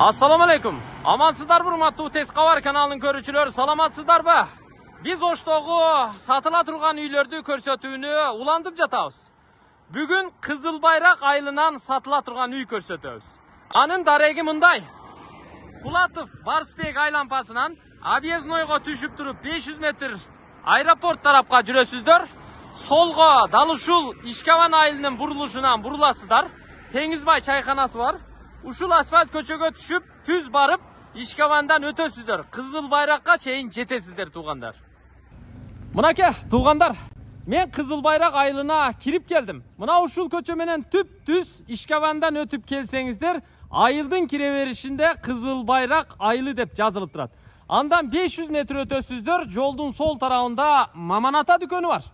Assalamu алейкум Амансыздарбы, урматтуу Тез Кабар каналынын көрүүчүлөрү, саламатсыздарбы? Биз Оштогу сатыла турган үйлөрдү көрсөтүүнү уландып жатабыз. Бүгүн Кызыл Байрак айылынан сатыла турган үй көрсөтөбүз. Анын дареги мындай. Кулатов Барсбек айлампасынан объезднойго түшүп туруп 500 метр аэропорт тарапқа жүресіздер Солго Далышул Ишкаван айылынын бурулушунан буруласыздар. Теңизбай чайханасы бар. Uşul asfalt köçöge düşüp tüz barıp işkavandan ötesidir. Kızıl bayrakka çeyin cetesidir tuğandar. Mınake tuğandar. Men Kızıl Bayrak ayılına kirip geldim. Mına uşul köçö menen tüp düz işkavandan ötüp gelsenizdir ayıldın kireverişinde Kızıl Bayrak aylı dep жазылып турат. Andan 500 metre ötesizdir, joldun sol tarafında Mamanata dükkanı var.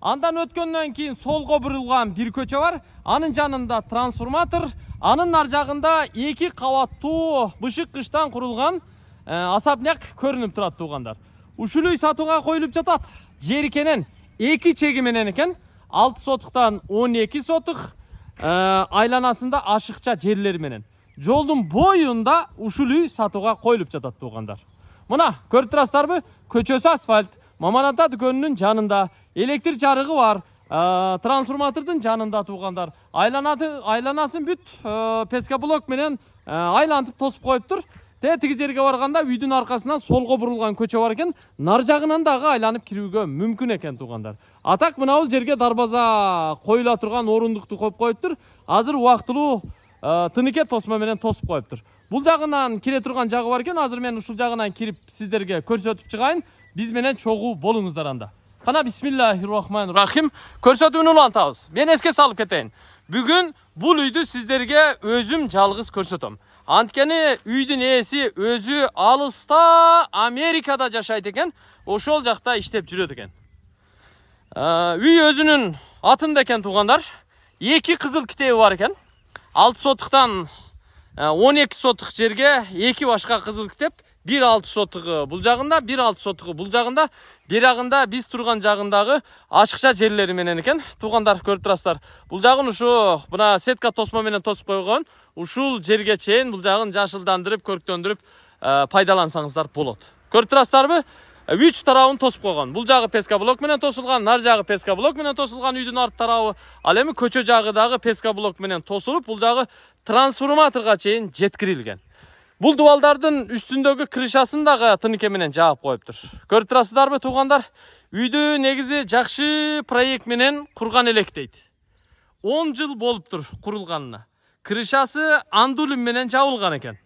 Andan ötkenden keyin sol burilgan bir köçe var. Anın canında transformator, анын ар жағында екі кабаттуу бышык кыштан курулган э, асапняк көрүнүп турат туугандар ушул үй сатууга коюлуп жатат жеркенен эки чеги менен экен алты сотуктан он сотук э, айланасында ашыкча жерлер менен жолдун боюнда ушул үй сатууга коюлуп жатат туугандар мына көрүп турасыздарбы көчөсү асфальт маман ата дүкөнүнүн жанында электр жарыгы бар ә, трансформатордың жанында туғандар айланады айланасын бүт ә, э, блок менен э, айлантып тосып қойып тұр жерге барғанда үйдің арқасынан солға бұрылған көчө бар екен нар жағынан дагы айланып кирүүгө мүмкін екен туғандар. а так жерге дарбаза коюла турган орундукту қойып тұр азыр убактылуу тыныке тосма менен тосуп коюптур бұл жағынан кире турган жағы бар екен азыр мен ушул жағынан кирип сіздерге көрсетіп чыгайын биз менен чогуу болыңыздар анда қана рахим көрсөтүүнү улантабыз мен эске салып кетейин бүгүн бул үйдү сиздерге өзүм жалгыз көрсөтөм анткени үйдүн ээси өзү алыста америкада жашайт экен ошол жакта иштеп жүрөт экен үй өзүнүн атында экен туугандар эки кызыл китеби бар экен алты сотуктан он эки жерге эки башка кызыл китеп бир алты сотығы бұл жағында бир алты бул жагында жағында берагында биз турган жагындагы жағындағы жерлери менен экен туугандар көрүп турасыздар бул жагын ушу мына сетка тосмо менен тосуп койгон ушул жерге чейин бул жагын жашылдандырып көрктөндүрүп пайдалансаңыздар болот көрүп турасыздарбы үч тарабын тосуп койгон бул жагы пескоблок менен тосулган нар жагы пескоблок менен тосулган үйдүн арт тарабы ал эми көчө жагы дагы пескоблок менен тосулуп бул жагы трансформаторго чейин жеткирилген бұл дубалдардын үстіндегі крышасын дагы тыныке менен жаап коюптур көрүп турасыздарбы туугандар үйді негізі жакшы проект менен құрған элек дейді он жыл болуптур курулганына крышасы андулин менен жабылган екен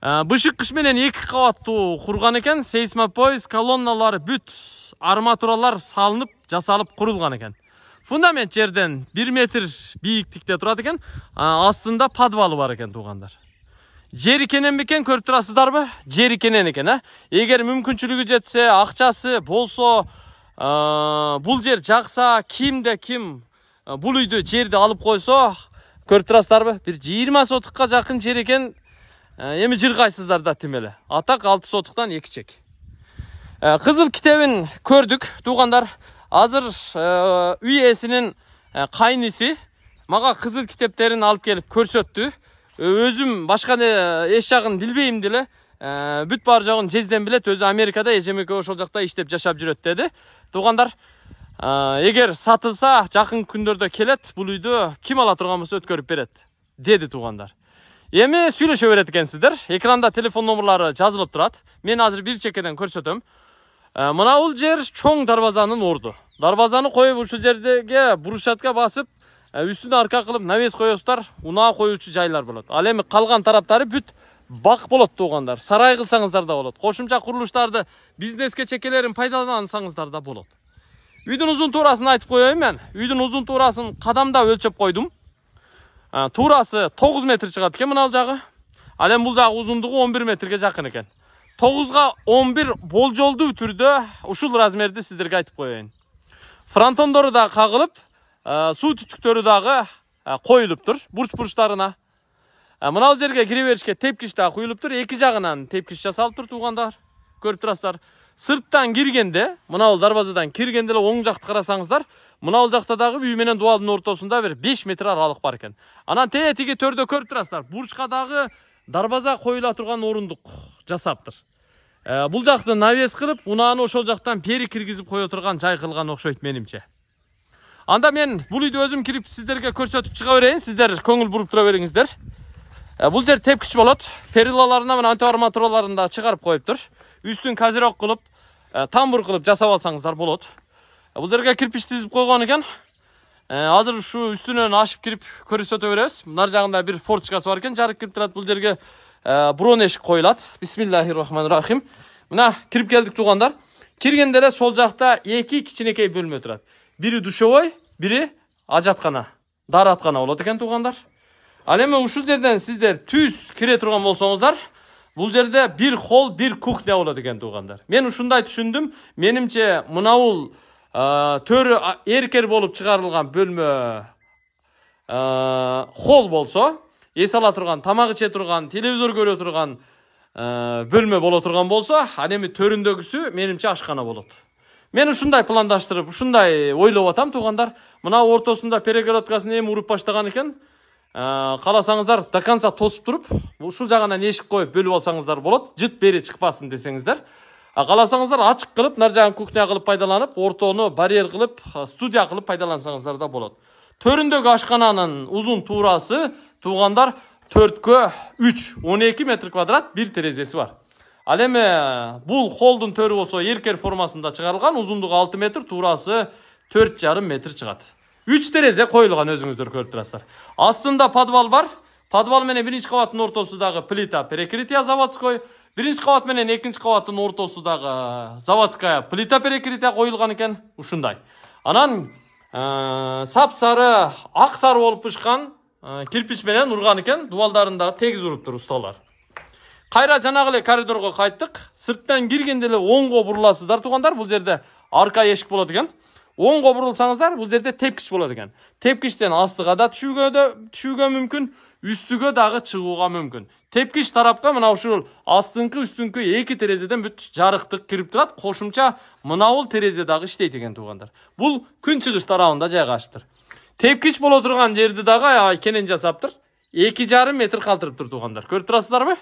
ә, Бұшық менен эки кабаттуу курган экен сейсмопоезд колонналары бүт арматуралар салынып жасалып құрылған екен фундамент жерден бир метр бийиктикте тұрады екен ә, астында подвалы бар екен туугандар жер екенен бекен көріп тұрасыздарбы жер екенен екен ә егер мүмкіншілігі жетсе ақшасы болса бұл жер жақса кімде кім бұл үйді жерді алып қойса көріп тұрасыздарбы бір 20 сотыққа жақын жер екен эми жыргайсыздар да а атақ алты сотықтан эки чек Қызыл кітебін көрдік, туғандар, азыр үй ээсинин қайнысы маған қызыл китептерин алып келіп көрсетті өзім башка эч жагын билбейм деле бүт баары жагын жезден билет өзү америкада экөө ошол жакта иштеп жашап жүрөт деди туугандар эгер сатылса жакын күндөрдө келет бул үйдү ким ала турган болсо өткөрүп берет деди туугандар эми сүйлөшө берет экенсиздер экранда телефон номерлары жазылып турат мен азыр бир чекеден көрсөтөм мына бул жер чоң дарбазанын орду дарбазаны коюп ушул жердеге брусчатка басып үстүнө ә, арка кылып навес коесуздар унаа коюучу жайлар болот ал эми калган тараптары бүт бақ болот туугандар сарай кылсаңыздар да болот кошумча курулуштарды бизнеске чекелерин пайдалансаңыздар да болот үйдүн узун туурасын айтып коеюн мен үйдүн узун туурасын өлшеп өлчөп койдум ә, туурасы тогуз метр чыгат экен мынау жагы ал эми бул жагы узундугу он метрге жақын екен 9ға 11 болжолдуу түрдө ушул размерди сиздерге айтып коеюн фронтондору да кагылып ә, су түтіктері дағы ә, қойылып тұр бұрыш бұрыштарына ә, мынау жерге кіреберішке тепкіш дағы құйылып тұр екі жағынан тепкіш жасалып тұр туғандар көріп тұрасыздар сырттан кіргенде мынау дарбазадан эле оң жақты қарасаңыздар мынау жакта дагы үй менен дуалдың ортосунда бир 5 метр аралык бар экен анан тээ тиги төрдө көрүп турасыздар бурчка дагы дарбаза коюла турган орундук жасаптыр. бул жакты навес кылып унааны ошол жактан пери киргизип кое турган жай кылган окшойт менимче Anda men bu videoyu özüm kirip sizlerge körsetip çıkavereyim. Sizler kongul burup duraveringizler. E, bu jer tepkiş bolot. perilalarında ve antiarmaturalarını da çıkarıp koyuptur. Üstün kazirok kılıp, e, tambur kılıp jasap alsaňyzlar bolot. E, bu jerge kirpiç dizip koygan eken e, hazır şu üstünün aşıp girip körüsötü veririz. Bunlar canında bir forçikası varken carık girip durat bu yerge e, bron eşik koyulat. Bismillahirrahmanirrahim. Mına kirip geldik tuğandar. Kirgende de sol jakta iki kiçinekey bölme durat. бири душевой бири ажаткана даараткана болот экен туугандар ал эми ушул жерден сіздер түз кире турган болсоңуздар бул жерде бир холл бир кухня болот экен туугандар мен ушундай түшүндүм менимче мынабул төрү эркер болып чыгарылган бөлмө холл болсо эс ала турган тамак иче турган телевизор көрө турган бөлмө боло турган болсо ал эми төрүндөгүсү менимче ашкана болот мен ушундай пландаштырып ушундай ойлоп атам туугандар мына ортосунда перегородкасын эми уруп баштаган экен кааласаңыздар ә, до конца тосуп туруп ушул жагынан эшик коюп бөлүп алсаңыздар болот жыт бери чыкпасын десеңиздер а кааласаңыздар ачык кылып нары жагын кухня кылып пайдаланып ортону барьер кылып студия кылып пайдалансаңыздар да болот төрүндөгү ашкананын узун туурасы туугандар төрткө үч он эки метр квадрат бир терезеси бар ал эми бул холдун төрү болсо эркер формасында чыгарылган узундугу алты метр туурасы төрт жарым метр чыгат үч терезе коюлган өзүңүздөр көрүп турасыздар астында подвал бар подвал менен биринчи кабаттын дагы плита перекрытия заводской биринчи кабат менен экинчи кабаттын ортосудагы э, заводская плита перекрытия коюлган экен ушундай анан э, сап сары ак сары болуп бышкан э, кирпич менен урган экен дагы тегиз уруптур усталар қайра жанагы эле коридорго кайттык сырттан киргенде эле оңго буруласыздар туугандар бул жерде арка эшик болот экен оңго бурулсаңыздар бул жерде тепкич болот экен тепкичтен астыга да түшүүгө да түшүүгө мүмкүн үстүгө дагы чыгууга мүмкүн тепкич тарапка мына ушул астыңкы үстүңкү эки терезеден бүт жарыктык кирип турат кошумча мына терезе дагы иштейт экен туугандар бул күн чыгыш тарабында жайгашыптыр тепкич боло турган жерди дагы кенен жасаптыр эки жарым метр калтырыптыр туугандар көрүп турасыздарбы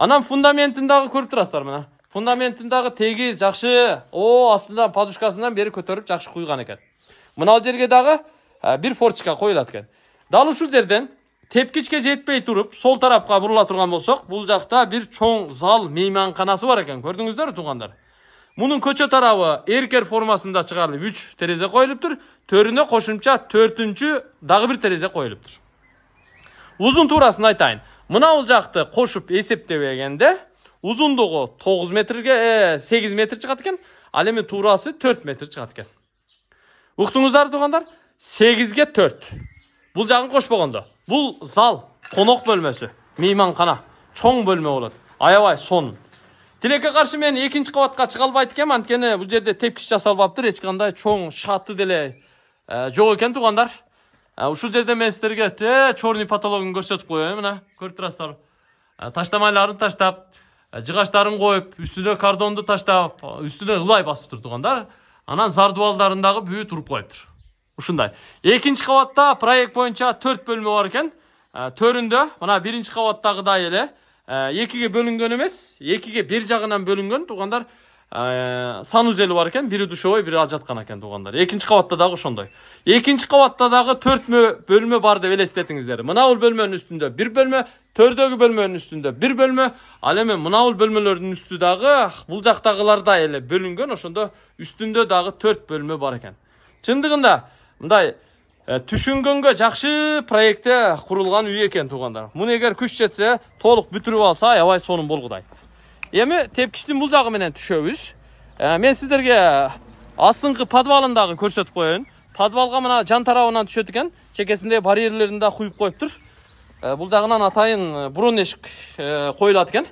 анан фундаментін дагы көрүп турасыздар мына фундаменттин дагы тегиз жакшы о астынан подушкасынан бери көтөрүп жакшы куйган экен мынал жерге дагы э, бир форточка коюлат экен дал ушул жерден тепкичке жетпей туруп сол тарапка бурула турган болсок бул жакта бир чоң зал мейманканасы бар экен көрдүңүздөрбү туугандар мунун көчө тарабы эркер формасында чыгарылып үч терезе коюлуптур төрүнө кошумча төртүнчү дагы бир терезе коюлуптур узун туурасын айтайын мынау жақты қошып есептеп келгенде ұзындығы 9 метрге 8 метр шығады екен ал 4 метр шығады екен ұқтыңыздар туғандар 8-ге 4 бұл жағын қоспағанда бұл зал қонақ бөлмесі мейманхана чоң бөлме болады аябай сонун тилекке каршы мен екінші кабатка чыга албайт анткени жерде тепкіш жасалып алыптыр чоң шаты деле жок екен туугандар ушул жерде мен сиздерге тээ черный потологун көрсөтүп коеюн мына көрүп турасыздар таштамайларын таштап жыгачтарын коюп үстүнө кордонду таштап үстүнө ылай басып тургандар анан зар дагы бүт уруп коюптур ушундай экинчи кабатта проект боюнча төрт бөлмө бар экен төрүндө мына биринчи кабаттагыдай эле экиге бөлүнгөн эмес экиге бир жагынан бөлүнгөн туугандар Санузелі бар екен бири душевой бири жаткан экен туугандар экинчи кабатта дагы ошондой экинчи кабатта дагы төрт бөлмө бар деп элестетиңиздер мына бул бөлмөнүн үстүндө бир бөлмө төрдөгү бөлмөнүн үстүндө бир бөлмө ал эми мынабул бөлмелердің бөлмөлөрдүн үстү дагы бул жактагылардай эле бөлүнгөн ошондо үстүндө дагы төрт бөлмө бар экен чындыгында мындай түшүнгөнгө жакшы проектте курулган үй экен туугандар муну эгер күч жетсе толук бүтүрүп алса аябай сонун болгудай эми тепкичтин бул жагы менен түшөбүз мен сиздерге астыңкы дагы көрсөтүп коеюн подвалга мына жан тарабынан түшөт экен чекесиндеги барьерлерин да куюп коюптур бул жагынан атайын бурун эшик коюлат экен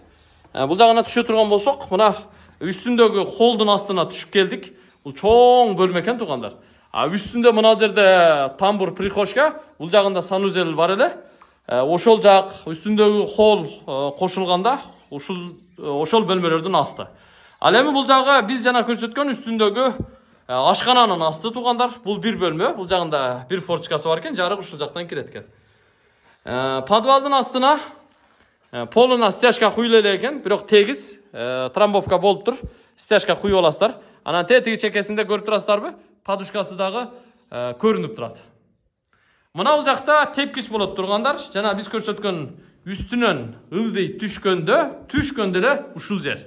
бул жагына түшө турган болсок мына үстүндөгү холдун астына түшүп келдик бул чоң бөлмө экен туугандар а үстүндө мына жерде тамбур прихожка бул жагында санузел бар эле ошол жак үстүндөгү холл кошулганда ушул ошол бөлмөлөрдүн асты ал эми бул жагы биз жана көрсөткөн үстүндөгү ашкананын асты туугандар бул бир бөлмө бул жагында бир форчкасы бар экен жарык ушул жактан кирет экен подвалдын астына полуна стяжка куюла эле экен бирок тегиз трамбовка болуптур стяжка куюп аласыздар анан тетиги чекесинде көрүп турасыздарбы подушкасы дагы көрүнүп турат мына бул жакта тепкич болот тургандар жана биз көрсөткөн үстінен ылдый түшкөндө түшкөндө эле ушул жер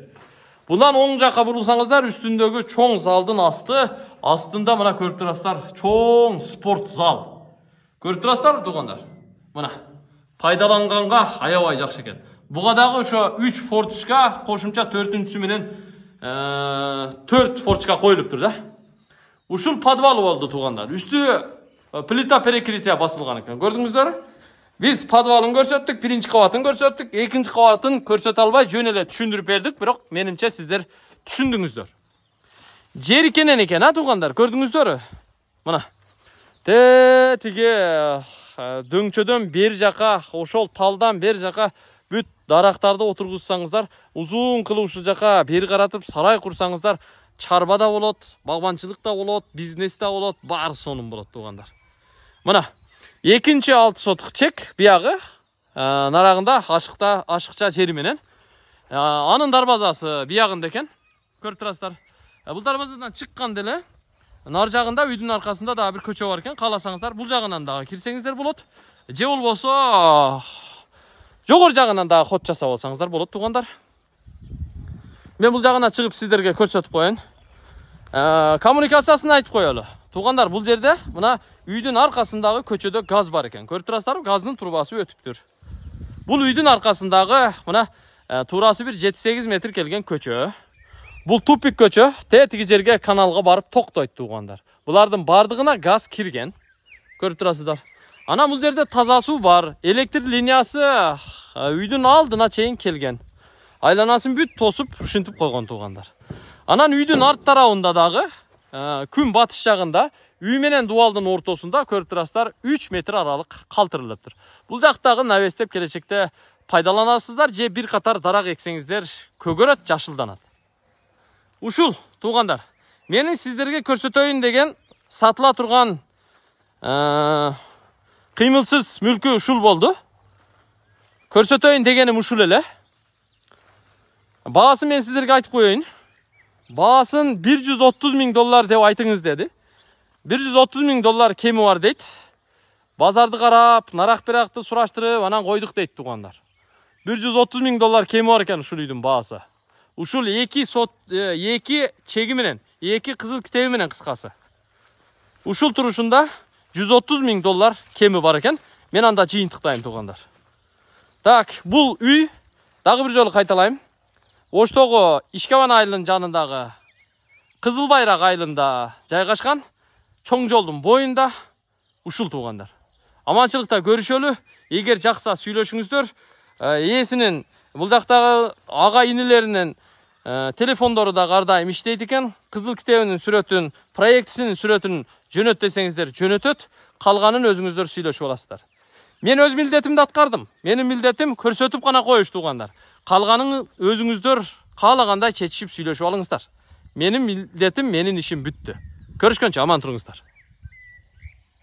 Бұдан оң жаққа бурулсаңыздар үстіндегі чоң залдын асты астында мына көріп тұрасыздар чоң спорт зал көріп турасыздарбы туғандар мына пайдаланғанға аябай жақсы екен буга дағы ошо үч форточка кошумча төртүнчүсү менен төрт форточка коюлуптур тұр да ушул подвал болды туғандар үсті плита перекрытия басылған екен көрдүңүздөрбү биз подвалын көрсөттүк биринчи кабатын көрсөттүк экинчи кабатын көрсөтө албай жөн эле түшүндүрүп бердик бирок менимче сиздер түшүндүңүздөр жер экенен экен а туугандар көрдүңүздөрбү мына тетиги дөңчөдөн бер жаққа ошол талдан бер жаққа бүт дарактарды отургузсаңыздар узун кылып ушул жака бери каратып сарай курсаңыздар чарба да болот багбанчылык да болот бизнес да болот баары сонун болот туугандар мына екінші алты сотық чек биягы ә, нарағында ашықта ашықша менен ә, анын дарбазасы биягында екен көріп тұрасыздар бул ә, бұл дарбазадан шыққан деле нар жағында үйдің арқасында да бір көше бар екен кааласаңыздар бұл жағынан дагы кірсеңіздер болады же болбосо жогору жағынан дагы ход жасап алсаңыздар болады туғандар мен бұл жағына шығып сіздерге көрсөтүп коеюн коммуникациясын айтып коелу туғандар бұл жерде мына үйдің арқасындағы көшеде газ бар екен көріп тұрасыздар газдың трубасы өтіп тұр бұл үйдің арқасындағы мына ә, турасы бір 8 метр келген көше бұл тупик көше тетігі жерге каналға барып тоқтойды туғандар бұлардың бардығына газ кірген көріп тұрасыздар ана бұл жерде таза су бар электр линиясы үйдің алдына дейін келген айланасын бүт тосып ушинтип қойған туғандар анан үйдің арт тарабында дағы күн батыс жағында үй менен дубалдын ортосунда көрүп турасыздар 3 метр аралык калтырылыптыр бул жактагы навестеп келечекте пайдаланасыздар же бир қатар дарак эксеңиздер көгөрөт жашылданат ушул туугандар менин сиздерге көрсөтөйүн деген сатыла турган кыймылсыз мүлкі ушул болды. көрсөтөйүн дегеним ушул эле баасын мен сиздерге айтып коеюн бағасын 130 мың доллар деп айтыңыз деді 130 мың доллар кемі бар дейді базарды қарап нарақ бірақты, сұраштырып анан қойдық дейді туғандар 130 мың доллар кемі бар екен ушул үйдің бағасы ушул екі сот екі чеги менен екі қызыл кітебі менен қысқасы ушул тұрушында 130 мың доллар кемі бар екен мен анда тұқтайым туғандар так бұл үй дағы бір жолы қайталаймын оштогу Ишкеван айылынын жанындагы кызыл байрак айылында жайгашкан чоң жолдун боюнда ушул туугандар аманчылыкта көрүшөлү эгер жакса сүйлөшүңүздөр ээсинин бул жактагы ага инилеринин э, телефондору да ар дайым иштейт экен кызыл китебинин сүрөтүн проектисинин сүрөтүн жөнөт десеңиздер жөнөтөт калганын өзүңүздөр сүйлөшүп аласыздар мен өз милдетимди аткардым менин милдетим көрсөтүп гана коюш туугандар Kalganını özünüzdür. Kalaganda çetişip söyleşip alınızlar. Benim milletim, benim işim bitti. Görüşkünce aman turunuzlar.